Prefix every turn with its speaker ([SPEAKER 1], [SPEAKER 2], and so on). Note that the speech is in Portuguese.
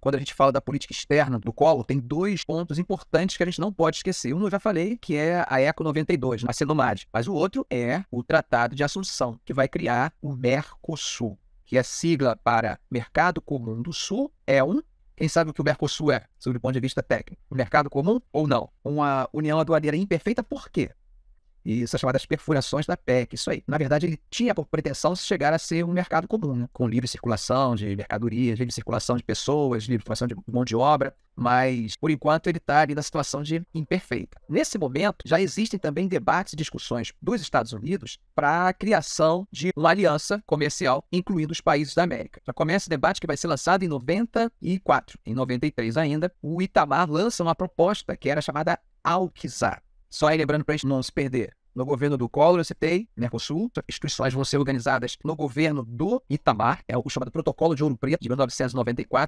[SPEAKER 1] quando a gente fala da política externa do colo, tem dois pontos importantes que a gente não pode esquecer. Um eu já falei, que é a ECO 92, a CENOMAD. Mas o outro é o Tratado de Assunção, que vai criar o Mercosul, que é a sigla para Mercado Comum do Sul, é um. Quem sabe o que o Mercosul é, sob o ponto de vista técnico? O mercado comum ou não? Uma união aduaneira imperfeita, por quê? E essas é chamadas perfurações da PEC, isso aí. Na verdade, ele tinha por pretensão chegar a ser um mercado comum, né? com livre circulação de mercadorias, livre circulação de pessoas, livre circulação de mão de obra, mas por enquanto ele está ali na situação de imperfeita. Nesse momento, já existem também debates e discussões dos Estados Unidos para a criação de uma aliança comercial, incluindo os países da América. Já começa o debate que vai ser lançado em 94. Em 93 ainda, o Itamar lança uma proposta que era chamada Alquizar. Só aí lembrando para a gente não se perder no governo do Collor, eu citei, Mercosul, instituições vão ser organizadas no governo do Itamar, é o chamado Protocolo de Ouro Preto de 1994,